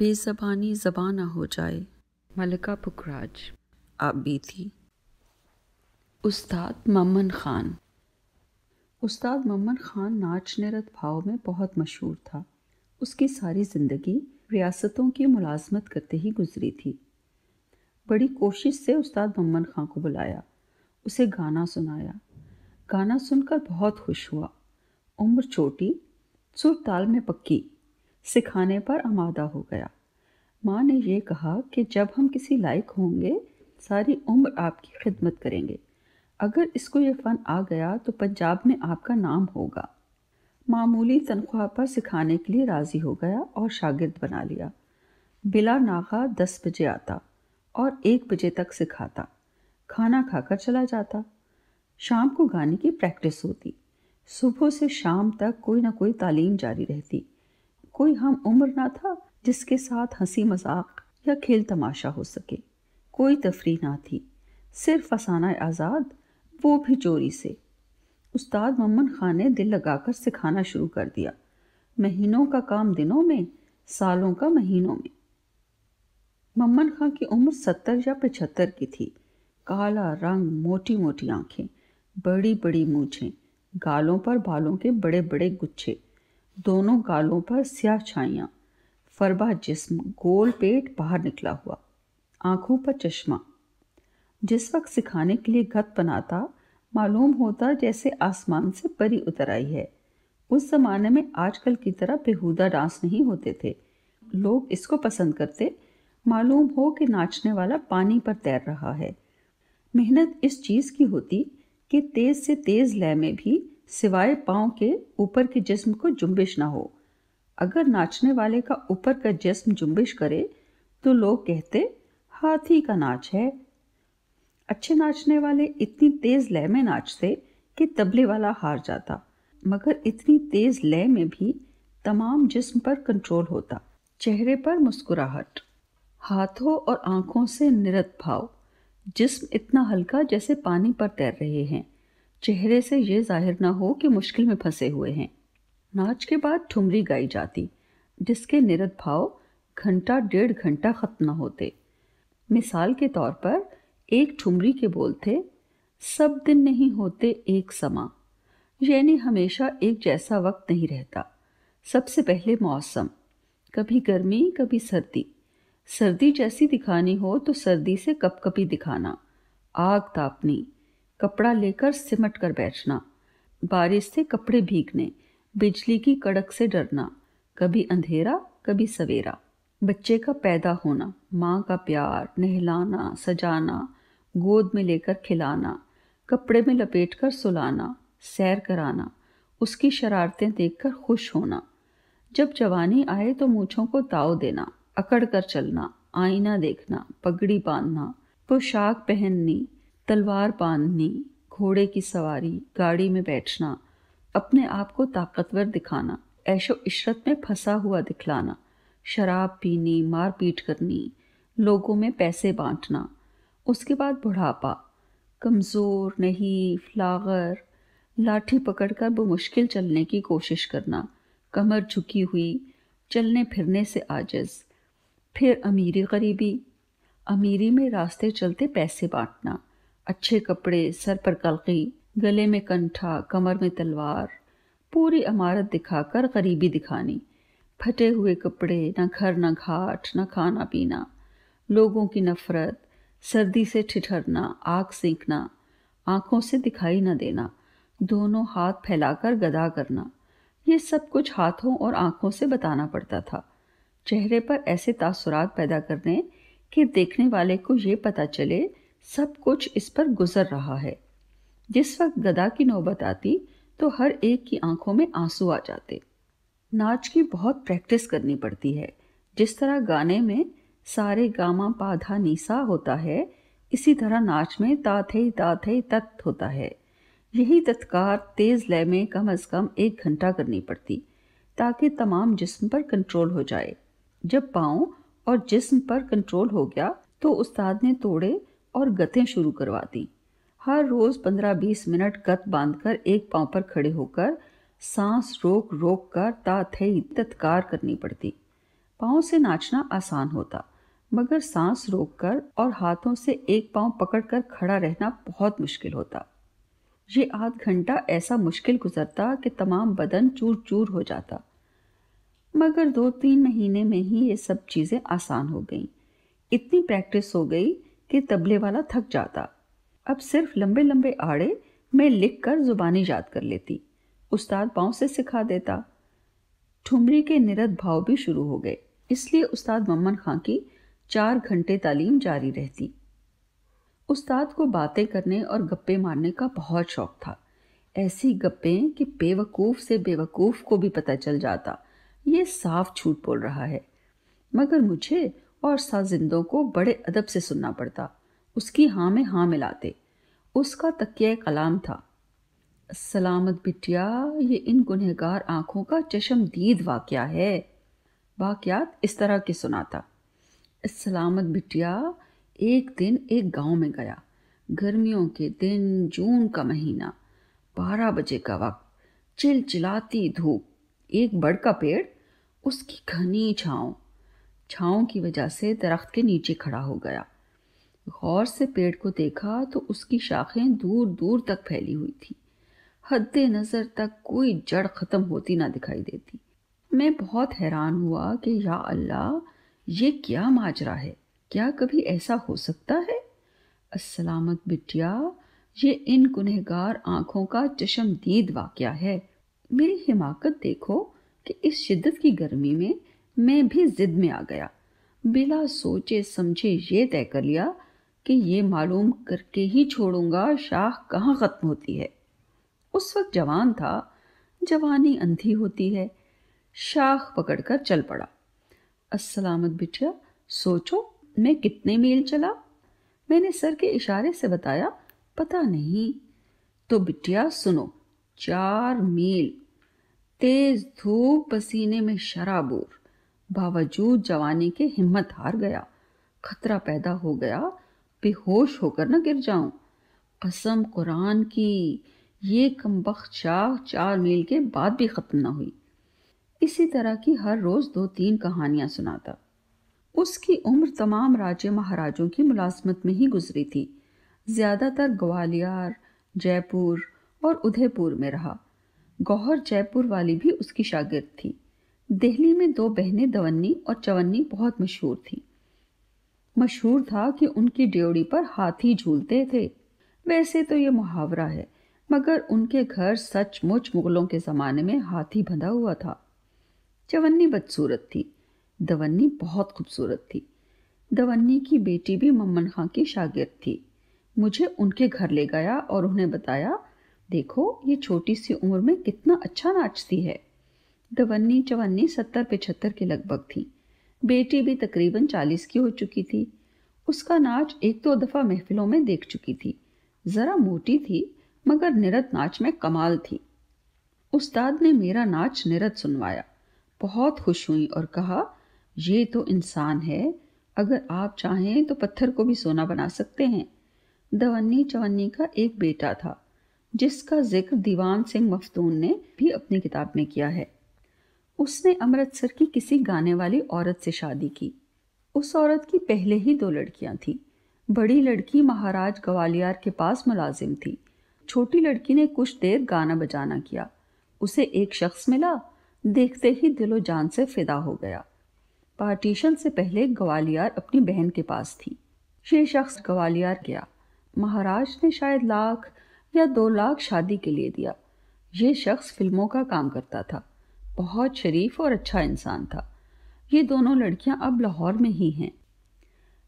बेजबानी जबाना हो जाए मलिका पुखराज आप बीती उस्ताद ममन खान उस्ताद ममन खान नाच निरत भाव में बहुत मशहूर था उसकी सारी ज़िंदगी रियासतों की मुलाजमत करते ही गुजरी थी बड़ी कोशिश से उस्ताद मम्मन खां को बुलाया उसे गाना सुनाया गाना सुनकर बहुत खुश हुआ उम्र छोटी सुर ताल में पक्की सिखाने पर आमादा हो गया माँ ने यह कहा कि जब हम किसी लायक होंगे सारी उम्र आपकी खिदमत करेंगे अगर इसको ये फ़न आ गया तो पंजाब में आपका नाम होगा मामूली तनख्वाह पर सिखाने के लिए राज़ी हो गया और शागिर्द बना लिया बिला नागा दस बजे आता और एक बजे तक सिखाता खाना खाकर चला जाता शाम को गाने की प्रैक्टिस होती सुबह से शाम तक कोई ना कोई तालीम जारी रहती कोई हम उम्र ना था जिसके साथ हंसी मजाक या खेल तमाशा हो सके कोई तफरी ना थी सिर्फ फसाना आज़ाद वो भी चोरी से उस्ताद मम्मन खान ने दिल लगाकर सिखाना शुरू कर दिया महीनों का काम दिनों में सालों का महीनों में मम्मन खां की उम्र सत्तर या पचहत्तर की थी काला रंग मोटी मोटी आंखें बड़ी बड़ी मूछें गालों पर बालों के बड़े बड़े गुच्छे दोनों गालों पर स्याह छाइयाँ फरबा जिस्म गोल पेट बाहर निकला हुआ आंखों पर चश्मा जिस वक्त सिखाने के लिए गत बनाता मालूम होता जैसे आसमान से परी उतर आई है उस ज़माने में आजकल की तरह बेहूदा डांस नहीं होते थे लोग इसको पसंद करते मालूम हो कि नाचने वाला पानी पर तैर रहा है मेहनत इस चीज़ की होती कि तेज़ से तेज़ लय में भी सिवाय पाँव के ऊपर के जिस्म को जुम्बिश ना हो अगर नाचने वाले का ऊपर का जिस्म जुम्बिश करे तो लोग कहते हाथी का नाच है अच्छे नाचने वाले इतनी तेज लय में नाचते कि तबले वाला हार जाता मगर इतनी तेज लय में भी तमाम जिस्म पर कंट्रोल होता चेहरे पर मुस्कुराहट हाथों और आंखों से निरत भाव जिस्म इतना हल्का जैसे पानी पर तैर रहे हैं चेहरे से ये जाहिर ना हो कि मुश्किल में फंसे हुए हैं नाच के बाद ठुमरी गाई जाती जिसके निरत भाव घंटा डेढ़ घंटा ख़त्म न होते मिसाल के तौर पर एक ठुमरी के बोल थे सब दिन नहीं होते एक समा यानी हमेशा एक जैसा वक्त नहीं रहता सबसे पहले मौसम कभी गर्मी कभी सर्दी सर्दी जैसी दिखानी हो तो सर्दी से कपकपी दिखाना आग तापनी कपड़ा लेकर सिमट कर बैठना बारिश से कपड़े भीगने बिजली की कड़क से डरना कभी अंधेरा कभी सवेरा बच्चे का पैदा होना माँ का प्यार नहलाना सजाना गोद में लेकर खिलाना कपड़े में लपेट कर सुलाना सैर कराना उसकी शरारतें देखकर खुश होना जब जवानी आए तो मूछों को ताव देना अकड़ कर चलना आईना देखना पगड़ी बांधना पोशाक पहननी तलवार बांधनी घोड़े की सवारी गाड़ी में बैठना अपने आप को ताकतवर दिखाना ऐशो इशरत में फंसा हुआ दिखलाना शराब पीनी मारपीट करनी लोगों में पैसे बांटना उसके बाद बुढ़ापा कमज़ोर नहीं फ्लागर लाठी पकड़कर मुश्किल चलने की कोशिश करना कमर झुकी हुई चलने फिरने से आजज फिर अमीरी गरीबी अमीरी में रास्ते चलते पैसे बांटना अच्छे कपड़े सर पर कलकी गले में कंठा कमर में तलवार पूरी इमारत दिखाकर गरीबी दिखानी फटे हुए कपड़े ना घर ना घाट ना खाना पीना लोगों की नफरत सर्दी से ठिठरना आग सेंकना आंखों से दिखाई न देना दोनों हाथ फैलाकर गदा करना ये सब कुछ हाथों और आंखों से बताना पड़ता था चेहरे पर ऐसे तासुरात पैदा करने कि देखने वाले को ये पता चले सब कुछ इस पर गुजर रहा है जिस वक्त गदा की नौबत आती तो हर एक की आंखों में आंसू आ जाते नाच की बहुत प्रैक्टिस करनी पड़ती है जिस तरह गाने में सारे गामा पाधा नीसा होता है इसी तरह नाच में ताथे ताथे तत् होता है यही तत्कार तेज़ लय में कम अज़ कम एक घंटा करनी पड़ती ताकि तमाम जिस्म पर कंट्रोल हो जाए जब पाँव और जिस्म पर कंट्रोल हो गया तो उस्ताद ने तोड़े और गतें शुरू करवा दी हर रोज़ पंद्रह बीस मिनट गत बांधकर एक पाँव पर खड़े होकर सांस रोक रोक कर ताथई तत्कार करनी पड़ती पाँव से नाचना आसान होता मगर सांस रोक कर और हाथों से एक पाँव पकड़ कर खड़ा रहना बहुत मुश्किल होता ये आध घंटा ऐसा मुश्किल गुजरता कि तमाम बदन चूर चूर हो जाता मगर दो तीन महीने में ही ये सब चीज़ें आसान हो गईं इतनी प्रैक्टिस हो गई कि तबले वाला थक जाता अब सिर्फ लंबे लंबे आड़े मैं लिख कर जुबानी याद कर लेती उस्ताद पाँव से सिखा देता ठुमरी के निरत भाव भी शुरू हो गए इसलिए उस्ताद मम्मन खां की चार घंटे तालीम जारी रहती उस्ताद को बातें करने और गप्पे मारने का बहुत शौक था ऐसी गप्पे कि बेवकूफ़ से बेवकूफ़ को भी पता चल जाता ये साफ झूठ बोल रहा है मगर मुझे और साजिंदों को बड़े अदब से सुनना पड़ता उसकी हाँ में हाँ मिलाते उसका तकिया कलाम था सलामत बिटिया ये इन गुनहगार आंखों का चशमदीद वाक़ है वाक़ात इस तरह के सुनाता सलामत बिटिया एक दिन एक गांव में गया गर्मियों के दिन जून का महीना बारह बजे का वक्त चिलचिलाती धूप एक बड़ का पेड़ उसकी घनी छाँव छाँव की वजह से दरख्त के नीचे खड़ा हो गया गौर से पेड़ को देखा तो उसकी शाखें दूर दूर तक फैली हुई थी हद नज़र तक कोई जड़ ख़त्म होती ना दिखाई देती मैं बहुत हैरान हुआ कि या अल्लाह ये क्या माजरा है क्या कभी ऐसा हो सकता है असलामत बिटिया ये इन गुनहगार आँखों का चश्मदीद वाक़ है मेरी हिमाकत देखो कि इस शिद्दत की गर्मी में मैं भी ज़िद में आ गया बिला सोचे समझे ये तय कर लिया कि ये मालूम करके ही छोड़ूंगा शाह कहाँ ख़त्म होती है उस वक्त जवान था जवानी अंधी होती है शाख पकड़कर चल पड़ा असलामत बिटिया सोचो मैं कितने मील चला मैंने सर के इशारे से बताया पता नहीं तो बिटिया सुनो चार मील तेज धूप पसीने में शराबूर बावजूद जवानी के हिम्मत हार गया खतरा पैदा हो गया बेहोश होकर न गिर जाऊं कसम कुरान की ये कमबख्त शाह चार मील के बाद भी ख़त्म ना हुई इसी तरह की हर रोज़ दो तीन कहानियाँ सुनाता उसकी उम्र तमाम राज्य महाराजों की मुलाजमत में ही गुजरी थी ज़्यादातर ग्वालियर जयपुर और उदयपुर में रहा गौहर जयपुर वाली भी उसकी शागिर्द थी दिल्ली में दो बहनें दवन्नी और चवन्नी बहुत मशहूर थीं मशहूर था कि उनकी ड्योड़ी पर हाथी झूलते थे वैसे तो ये मुहावरा है मगर उनके घर सचमुच मुगलों के ज़माने में हाथी बंधा हुआ था चवन्नी बदसूरत थी दवन्नी बहुत खूबसूरत थी दवन्नी की बेटी भी मम्मन खां की शागिर्द थी मुझे उनके घर ले गया और उन्हें बताया देखो ये छोटी सी उम्र में कितना अच्छा नाचती है दवन्नी चवन्नी सत्तर पिछहत्तर के लगभग थी बेटी भी तकरीबन चालीस की हो चुकी थी उसका नाच एक दो दफ़ा महफिलों में देख चुकी थी ज़रा मोटी थी मगर निरत नाच में कमाल थी उस्ताद ने मेरा नाच निरत सुनवाया बहुत खुश हुई और कहा ये तो इंसान है अगर आप चाहें तो पत्थर को भी सोना बना सकते हैं दवन्नी चवन्नी का एक बेटा था जिसका जिक्र दीवान सिंह मफतून ने भी अपनी किताब में किया है उसने अमृतसर की किसी गाने वाली औरत से शादी की उस औरत की पहले ही दो लड़कियां थीं बड़ी लड़की महाराज ग्वालियर के पास मुलाजिम थी छोटी लड़की ने कुछ देर गाना बजाना किया उसे एक शख्स मिला देखते ही दिलो जान से फिदा हो गया पार्टीशन से पहले ग्वालियर अपनी बहन के पास थी ये शख्स ग्वालियर गया महाराज ने शायद लाख या दो लाख शादी के लिए दिया ये शख्स फिल्मों का काम करता था बहुत शरीफ और अच्छा इंसान था ये दोनों लड़कियां अब लाहौर में ही हैं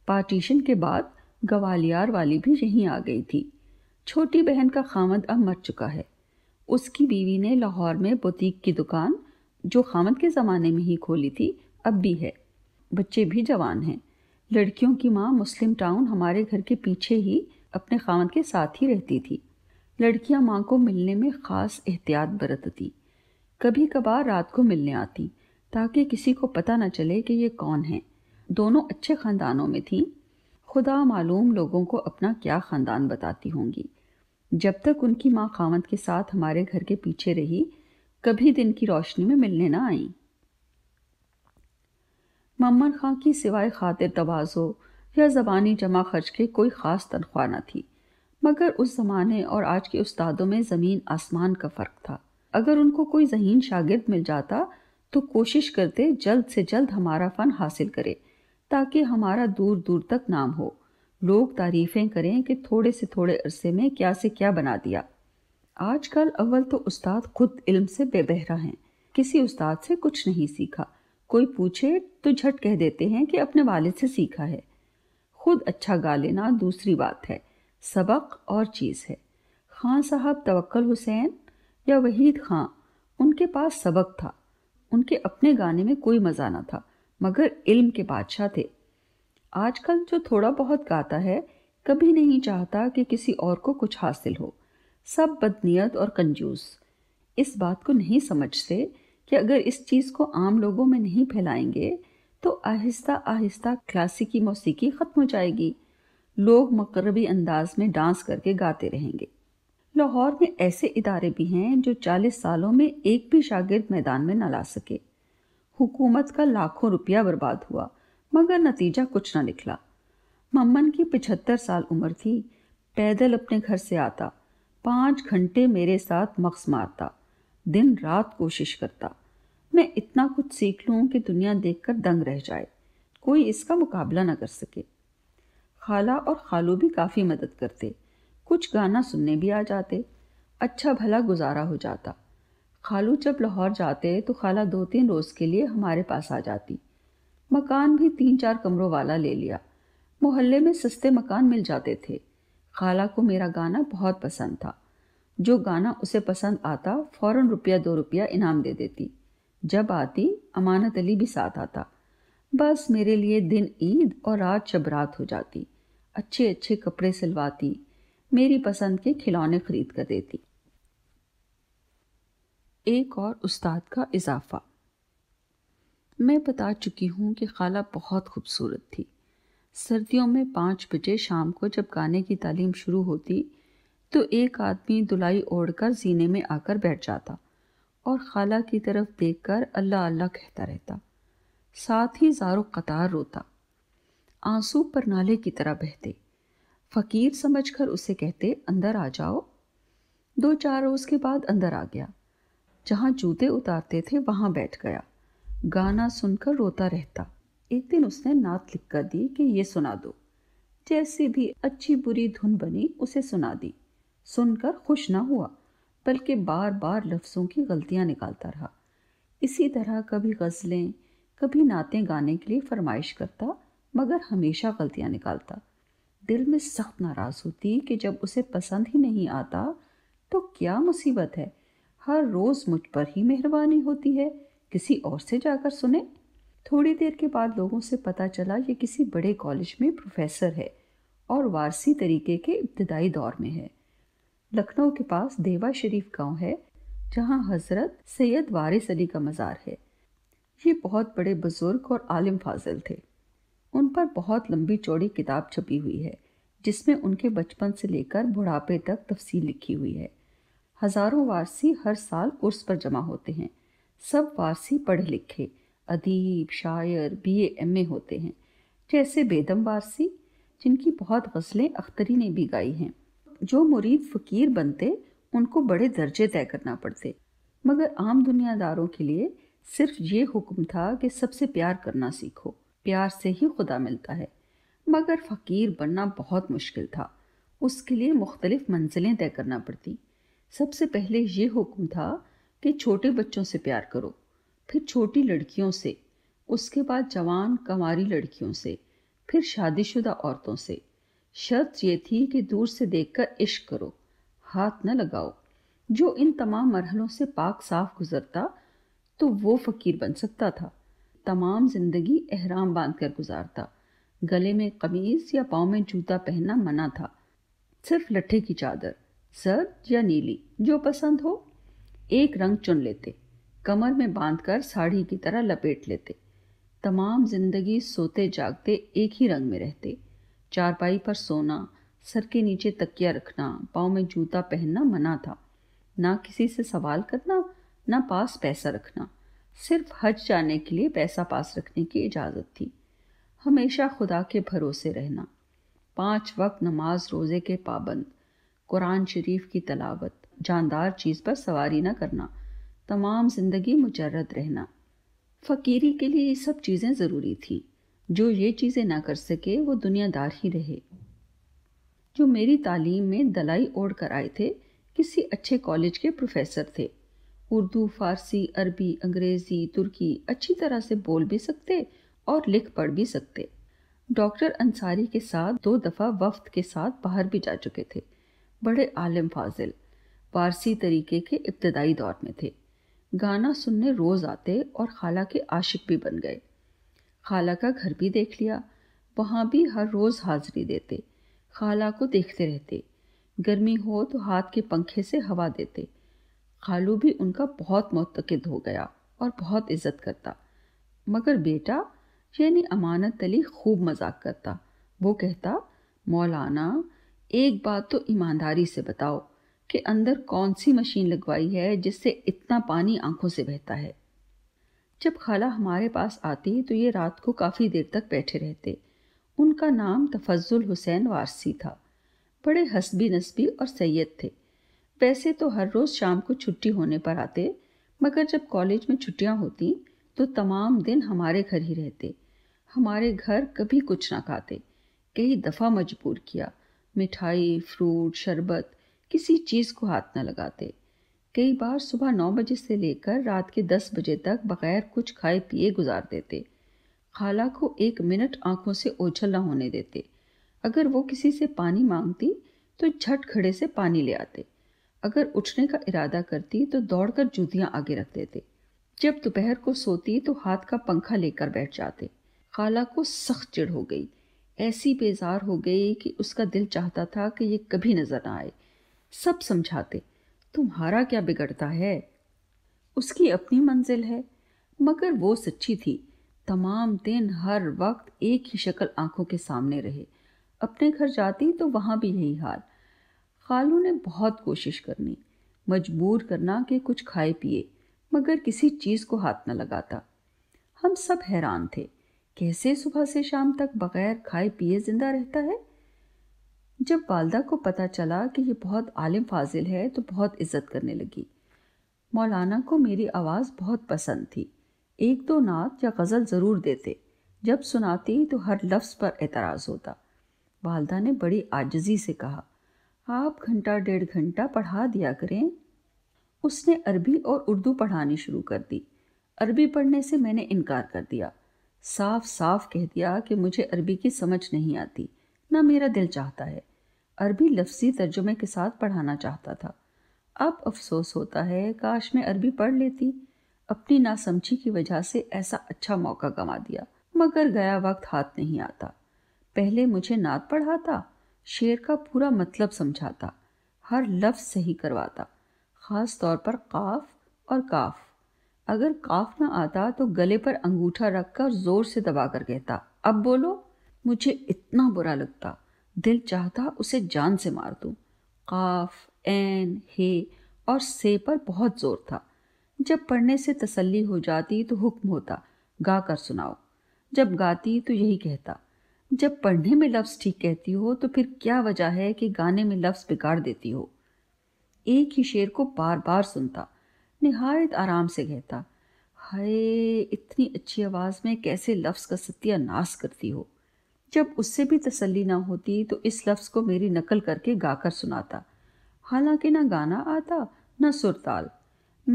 पार्टीशन के बाद ग्वालियर वाली भी यहीं आ गई थी छोटी बहन का खामद अब मर चुका है उसकी बीवी ने लाहौर में बुतीक की दुकान जो खामद के ज़माने में ही खोली थी अब भी है बच्चे भी जवान हैं लड़कियों की माँ मुस्लिम टाउन हमारे घर के पीछे ही अपने खामद के साथ ही रहती थी लड़कियाँ माँ को मिलने में ख़ास एहतियात बरतती कभी कभार रात को मिलने आती ताकि किसी को पता न चले कि ये कौन है दोनों अच्छे ख़ानदानों में थीं खुदा मालूम लोगों को अपना क्या ख़ानदान बताती होंगी जब तक उनकी माँ खामद के साथ हमारे घर के पीछे रही कभी दिन की रोशनी में मिलने ना आई मम्मन खां की सिवाय खातिर तोज़ो या ज़बानी जमा खर्च के कोई ख़ास तनख्वाह न थी मगर उस ज़माने और आज के उस्तादों में ज़मीन आसमान का फ़र्क था अगर उनको कोई जहीन शागिर्द मिल जाता तो कोशिश करते जल्द से जल्द हमारा फ़न हासिल करे ताकि हमारा दूर दूर तक नाम हो लोग तारीफ़ें करें कि थोड़े से थोड़े अरसे में क्या से क्या बना दिया आजकल अव्वल तो उस्ताद खुद इल्म से बेबहरा हैं किसी उस्ताद से कुछ नहीं सीखा कोई पूछे तो झट कह देते हैं कि अपने वाले से सीखा है खुद अच्छा गा लेना दूसरी बात है सबक और चीज़ है खान साहब तवक्ल हुसैन या वहीद खां उनके पास सबक था उनके अपने गाने में कोई मज़ा ना था मगर इल्म के बादशाह थे आजकल जो थोड़ा बहुत गाता है कभी नहीं चाहता कि किसी और को कुछ हासिल हो सब बदनीयत और कंजूस इस बात को नहीं समझते कि अगर इस चीज़ को आम लोगों में नहीं फैलाएंगे तो आहिस्ता आहिस्ता क्लासिकी मौसीकी ख़त्म हो जाएगी लोग मकरबी अंदाज में डांस करके गाते रहेंगे लाहौर में ऐसे इदारे भी हैं जो चालीस सालों में एक भी शागिर्द मैदान में ना ला सके हुकूमत का लाखों रुपया बर्बाद हुआ मगर नतीजा कुछ ना निकला मम्मन की पिछहत्तर साल उम्र थी पैदल अपने घर से आता पाँच घंटे मेरे साथ मक्स मारता दिन रात कोशिश करता मैं इतना कुछ सीख लूँ कि दुनिया देखकर दंग रह जाए कोई इसका मुकाबला ना कर सके खाला और खालू भी काफ़ी मदद करते कुछ गाना सुनने भी आ जाते अच्छा भला गुजारा हो जाता खालू जब लाहौर जाते तो खाला दो तीन रोज़ के लिए हमारे पास आ जाती मकान भी तीन चार कमरों वाला ले लिया मोहल्ले में सस्ते मकान मिल जाते थे खाला को मेरा गाना बहुत पसंद था जो गाना उसे पसंद आता फ़ौरन रुपया दो रुपया इनाम दे देती जब आती अमानत अली भी साथ आता बस मेरे लिए दिन ईद और रात शबरात हो जाती अच्छे अच्छे कपड़े सिलवाती मेरी पसंद के खिलौने खरीद कर देती एक और उस्ताद का इजाफा मैं बता चुकी हूँ कि खाला बहुत खूबसूरत थी सर्दियों में पाँच बजे शाम को जब गाने की तालीम शुरू होती तो एक आदमी दुलाई ओढ़कर जीने में आकर बैठ जाता और खाला की तरफ देखकर अल्लाह अल्लाह कहता रहता साथ ही जारो कतार रोता आंसू पर नाले की तरह बहते फकीर समझकर उसे कहते अंदर आ जाओ दो चार रोज़ के बाद अंदर आ गया जहाँ जूते उतारते थे वहाँ बैठ गया गाना सुनकर रोता रहता एक दिन उसने नात लिख कर दी कि ये सुना दो जैसी भी अच्छी बुरी धुन बनी उसे सुना दी सुनकर खुश ना हुआ बल्कि बार बार लफ्ज़ों की गलतियाँ निकालता रहा इसी तरह कभी गज़लें कभी नातें गाने के लिए फरमाइश करता मगर हमेशा गलतियाँ निकालता दिल में सख्त नाराज़ होती कि जब उसे पसंद ही नहीं आता तो क्या मुसीबत है हर रोज़ मुझ पर ही मेहरबानी होती है किसी और से जाकर सुने थोड़ी देर के बाद लोगों से पता चला ये किसी बड़े कॉलेज में प्रोफेसर है और वारसी तरीके के इब्तदाई दौर में है लखनऊ के पास देवा शरीफ गांव है जहां हजरत सैयद वारिस अली का मज़ार है ये बहुत बड़े बुज़ुर्ग और आलिम फाजिल थे उन पर बहुत लंबी चौड़ी किताब छपी हुई है जिसमें उनके बचपन से लेकर बुढ़ापे तक तफसील लिखी हुई है हजारों वारसी हर साल उर्स पर जमा होते हैं सब वारसी पढ़े लिखे अदीब शायर बी एम ए होते हैं जैसे बेदम वारसी जिनकी बहुत गज़लें अख्तरी ने भी गाई हैं जो मुरीद फ़कीर बनते उनको बड़े दर्जे तय करना पड़ते मगर आम दुनियादारों के लिए सिर्फ ये हुक्म था कि सबसे प्यार करना सीखो प्यार से ही खुदा मिलता है मगर फ़कीर बनना बहुत मुश्किल था उसके लिए मुख्तलिफ़ मंजिलें तय करना पड़ती सबसे पहले ये हुक्म था कि छोटे बच्चों से प्यार करो फिर छोटी लड़कियों से उसके बाद जवान कंवारी लड़कियों से फिर शादीशुदा औरतों से शर्त ये थी कि दूर से देखकर इश्क करो हाथ न लगाओ जो इन तमाम मरहलों से पाक साफ गुजरता तो वो फ़कीर बन सकता था तमाम जिंदगी एहराम बांध कर गुजारता गले में कमीज़ या पाँव में जूता पहनना मना था सिर्फ लट्ठे की चादर सर्द या नीली जो पसंद हो एक रंग चुन लेते कमर में बांधकर साड़ी की तरह लपेट लेते तमाम जिंदगी सोते जागते एक ही रंग में रहते चारपाई पर सोना सर के नीचे तकिया रखना पाँव में जूता पहनना मना था ना किसी से सवाल करना ना पास पैसा रखना सिर्फ हज जाने के लिए पैसा पास रखने की इजाज़त थी हमेशा खुदा के भरोसे रहना पांच वक्त नमाज रोज़े के पाबंद कुरान शरीफ की तलावत जानदार चीज़ पर सवारी न करना तमाम ज़िंदगी मुजरद रहना फ़कीरी के लिए ये सब चीज़ें ज़रूरी थी जो ये चीज़ें ना कर सके वो दुनियादार ही रहे जो मेरी तालीम में दलाई ओढ़ कर आए थे किसी अच्छे कॉलेज के प्रोफेसर थे उर्दू फारसी अरबी अंग्रेज़ी तुर्की अच्छी तरह से बोल भी सकते और लिख पढ़ भी सकते डॉक्टर अंसारी के साथ दो दफ़ा वफ्द के साथ बाहर भी जा चुके थे बड़े आलिम फाजिल पारसी तरीके के इब्तदाई दौर में थे गाना सुनने रोज़ आते और खाला के आशिक भी बन गए खाला का घर भी देख लिया वहाँ भी हर रोज़ हाज़िरी देते खाला को देखते रहते गर्मी हो तो हाथ के पंखे से हवा देते खालू भी उनका बहुत मतकद हो गया और बहुत इज्जत करता मगर बेटा यानी अमानत अली खूब मजाक करता वो कहता मौलाना एक बात तो ईमानदारी से बताओ कि अंदर कौन सी मशीन लगवाई है जिससे इतना पानी आंखों से बहता है जब खाला हमारे पास आती तो ये रात को काफ़ी देर तक बैठे रहते उनका नाम तफजुल हुसैन वारसी था बड़े हसबी नस्बी और सैयद थे वैसे तो हर रोज़ शाम को छुट्टी होने पर आते मगर जब कॉलेज में छुट्टियाँ होती तो तमाम दिन हमारे घर ही रहते हमारे घर कभी कुछ ना खाते कई दफ़ा मजबूर किया मिठाई फ्रूट शरबत किसी चीज़ को हाथ न लगाते कई बार सुबह नौ बजे से लेकर रात के दस बजे तक बगैर कुछ खाए पिए गुजार देते खाला को एक मिनट आंखों से ओझल न होने देते अगर वो किसी से पानी मांगती तो झट खड़े से पानी ले आते अगर उठने का इरादा करती तो दौड़कर जूतियां आगे रख देते जब दोपहर को सोती तो हाथ का पंखा लेकर बैठ जाते खाला को सख्त चिड़ हो गई ऐसी बेजार हो गई कि उसका दिल चाहता था कि ये कभी नजर ना आए सब समझाते तुम्हारा क्या बिगड़ता है उसकी अपनी मंजिल है मगर वो सच्ची थी तमाम दिन हर वक्त एक ही शक्ल आंखों के सामने रहे अपने घर जाती तो वहां भी यही हाल खालू ने बहुत कोशिश करनी मजबूर करना कि कुछ खाए पिए मगर किसी चीज़ को हाथ न लगाता हम सब हैरान थे कैसे सुबह से शाम तक बगैर खाए पिए जिंदा रहता है जब वालदा को पता चला कि ये बहुत आलिम फाजिल है तो बहुत इज्जत करने लगी मौलाना को मेरी आवाज़ बहुत पसंद थी एक दो नात या गज़ल ज़रूर देते जब सुनाती तो हर लफ्ज़ पर एतराज़ होता वालदा ने बड़ी आजजी से कहा आप घंटा डेढ़ घंटा पढ़ा दिया करें उसने अरबी और उर्दू पढ़ानी शुरू कर दी अरबी पढ़ने से मैंने इनकार कर दिया साफ साफ कह दिया कि मुझे अरबी की समझ नहीं आती ना मेरा दिल चाहता है अरबी लफ्जी तर्जुमे के साथ पढ़ाना चाहता था अब अफसोस होता है काश मैं अरबी पढ़ लेती अपनी नासमझी की वजह से ऐसा अच्छा मौका गंवा दिया मगर गया वक्त हाथ नहीं आता पहले मुझे नात पढ़ाता शेर का पूरा मतलब समझाता हर लफ्ज़ सही करवाता ख़ास तौर पर काफ और काफ़ अगर काफ ना आता तो गले पर अंगूठा रखकर जोर से दबा कर कहता अब बोलो मुझे इतना बुरा लगता दिल चाहता उसे जान से मार दूँ काफ एन हे और से पर बहुत जोर था जब पढ़ने से तसल्ली हो जाती तो हुक्म होता गा कर सुनाओ जब गाती तो यही कहता जब पढ़ने में लफ्ज़ ठीक कहती हो तो फिर क्या वजह है कि गाने में लफ्ज़ बिगाड़ देती हो एक ही शेर को बार बार सुनता निहायत आराम से कहता हाय इतनी अच्छी आवाज़ में कैसे लफ्ज़ का सत्यानाश करती हो जब उससे भी तसल्ली ना होती तो इस लफ्ज़ को मेरी नकल करके गाकर सुनाता हालांकि ना गाना आता ना सुरताल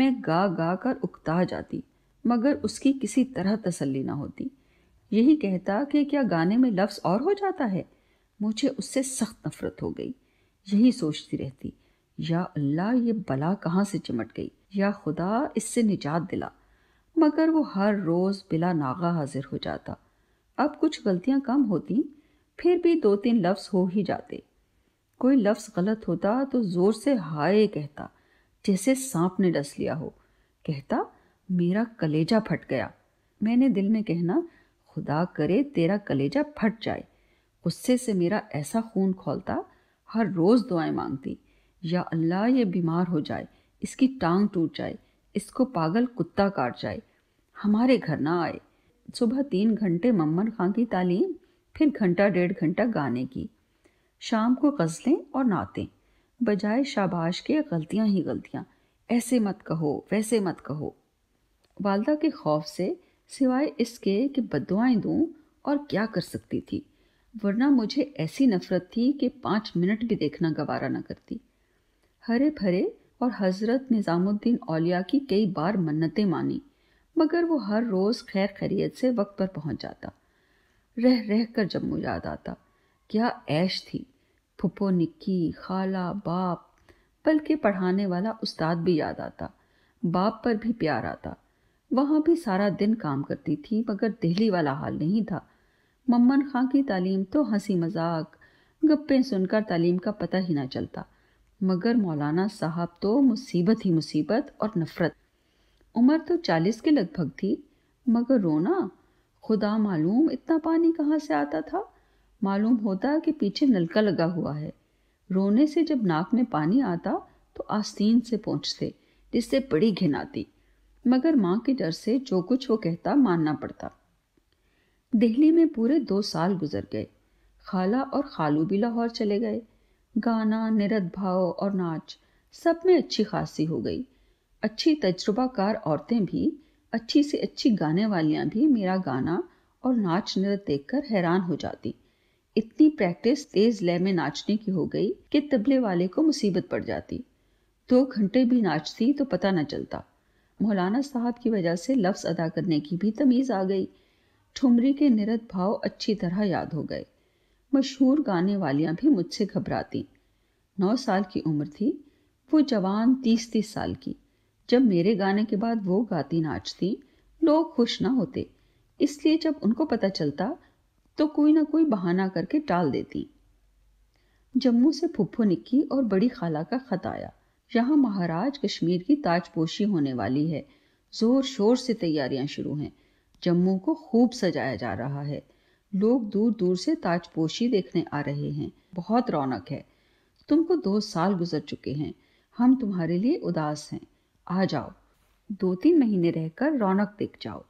मैं गा गा कर उकता जाती मगर उसकी किसी तरह तसल्ली ना होती यही कहता कि क्या गाने में लफ्ज़ और हो जाता है मुझे उससे सख्त नफरत हो गई यही सोचती रहती या अल्लाह ये बला कहाँ से चिमट गई या खुदा इससे निजात दिला मगर वो हर रोज़ बिला नागा हाजिर हो जाता अब कुछ गलतियाँ कम होती फिर भी दो तीन लफ्ज़ हो ही जाते कोई लफ्ज़ गलत होता तो ज़ोर से हाय कहता जैसे सांप ने डस लिया हो कहता मेरा कलेजा फट गया मैंने दिल में कहना खुदा करे तेरा कलेजा फट जाए गुस्से से मेरा ऐसा खून खोलता हर रोज़ दुआएं मांगती या अल्लाह ये बीमार हो जाए इसकी टांग टूट जाए इसको पागल कुत्ता काट जाए हमारे घर ना आए सुबह तीन घंटे मम्मन खां की तालीम फिर घंटा डेढ़ घंटा गाने की शाम को गज़लें और नातें बजाय शाबाश के गलतियां ही गलतियां ऐसे मत कहो वैसे मत कहो वालदा के खौफ से सिवाय इसके कि बदवाएँ दूँ और क्या कर सकती थी वरना मुझे ऐसी नफरत थी कि पाँच मिनट भी देखना गवारा न करती हरे भरे और हज़रत निज़ामुद्दीन औलिया की कई बार मन्नतें मानी मगर वो हर रोज़ खैर खैरियत से वक्त पर पहुंच जाता रह रह कर जम्मू याद आता क्या ऐश थी फुपो निक्की खाला बाप बल्कि पढ़ाने वाला उस्ताद भी याद आता बाप पर भी प्यार आता वहाँ भी सारा दिन काम करती थी मगर दिल्ली वाला हाल नहीं था मम्मन खां की तालीम तो हंसी मजाक गप्पे सुनकर तालीम का पता ही ना चलता मगर मौलाना साहब तो मुसीबत ही मुसीबत और नफ़रत उम्र तो चालीस के लगभग थी मगर रोना खुदा मालूम इतना पानी कहाँ से आता था मालूम होता कि पीछे नलका लगा हुआ है रोने से जब नाक में पानी आता तो आस्तीन से पहुँचते जिससे बड़ी घिन आती मगर माँ के डर से जो कुछ वो कहता मानना पड़ता दिल्ली में पूरे दो साल गुजर गए खाला और खालू भी लाहौर चले गए गाना निरत भाव और नाच सब में अच्छी खासी हो गई अच्छी तजुर्बाकार औरतें भी अच्छी से अच्छी गाने वालियां भी मेरा गाना और नाच नृत्य देखकर हैरान हो जाती इतनी प्रैक्टिस तेज लय में नाचने की हो गई कि तबले वाले को मुसीबत पड़ जाती दो घंटे भी नाचती तो पता न चलता मौलाना साहब की वजह से लफ्ज़ अदा करने की भी तमीज़ आ गई ठुमरी के निरत भाव अच्छी तरह याद हो गए मशहूर गाने वालियाँ भी मुझसे घबराती नौ साल की उम्र थी वो जवान तीस तीस साल की जब मेरे गाने के बाद वो गाती नाचती लोग खुश ना होते इसलिए जब उनको पता चलता तो कोई ना कोई बहाना करके टाल देती जम्मू से फुप्फो निक्की और बड़ी खाला का खत आया यहाँ महाराज कश्मीर की ताजपोशी होने वाली है जोर शोर से तैयारियां शुरू हैं जम्मू को खूब सजाया जा रहा है लोग दूर दूर से ताजपोशी देखने आ रहे हैं बहुत रौनक है तुमको दो साल गुजर चुके हैं हम तुम्हारे लिए उदास हैं आ जाओ दो तीन महीने रहकर रौनक देख जाओ